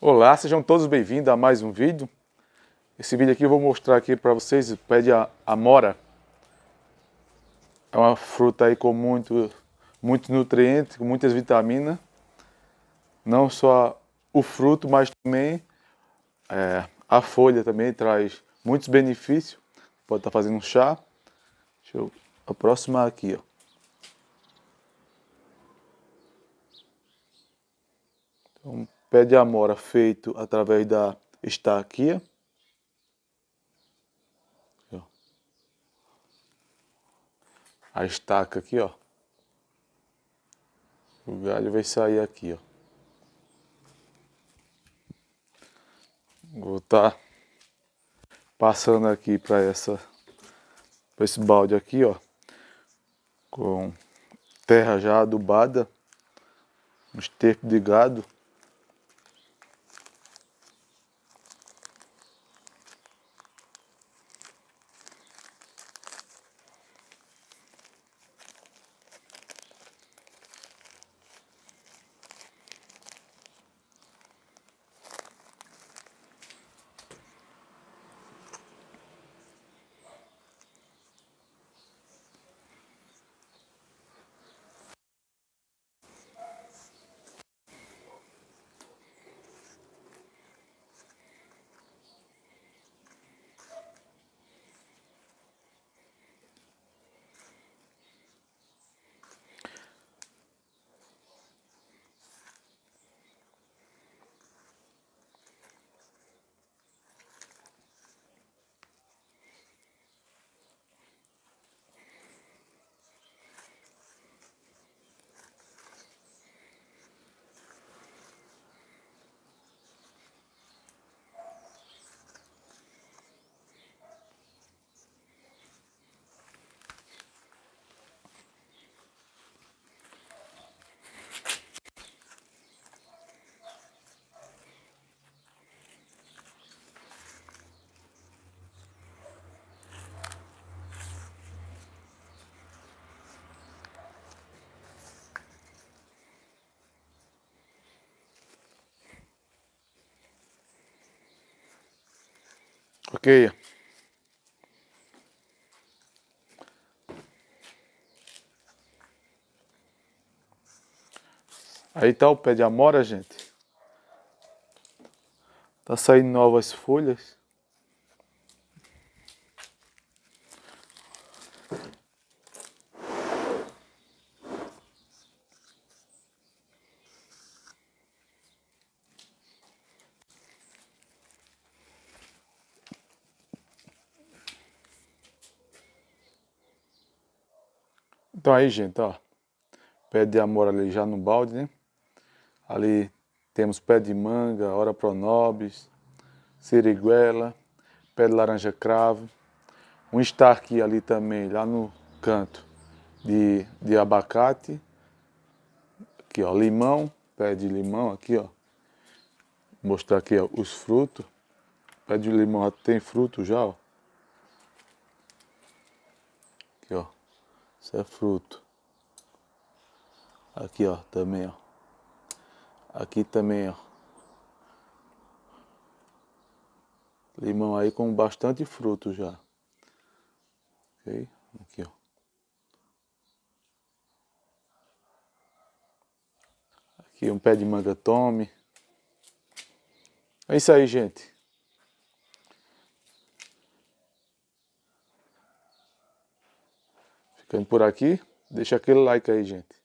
Olá, sejam todos bem-vindos a mais um vídeo. Esse vídeo aqui eu vou mostrar aqui para vocês, pé de amora. É uma fruta aí com muito, muito nutriente, com muitas vitaminas. Não só o fruto, mas também é, a folha também traz muitos benefícios. Pode estar tá fazendo um chá. Deixa eu aproximar aqui, ó. Então, pé de amora feito através da estaquia. A estaca aqui, ó. O galho vai sair aqui, ó. Vou estar tá passando aqui para essa pra esse balde aqui, ó, com terra já adubada, um esterco de gado. Ok. Aí tá o pé de amora, gente. Tá saindo novas folhas. Então aí, gente, ó. Pé de amor ali já no balde, né? Ali temos pé de manga, ora pronobis, siriguela, pé de laranja cravo. Um estarque ali também, lá no canto de, de abacate. Aqui, ó, limão, pé de limão aqui, ó. Vou mostrar aqui ó, os frutos. Pé de limão tem fruto já, ó. Aqui, ó. Isso é fruto. Aqui, ó, também, ó. Aqui também, ó. Limão aí com bastante fruto já. Ok? Aqui, ó. Aqui um pé de manga tome. É isso aí, gente. Ficando por aqui, deixa aquele like aí, gente.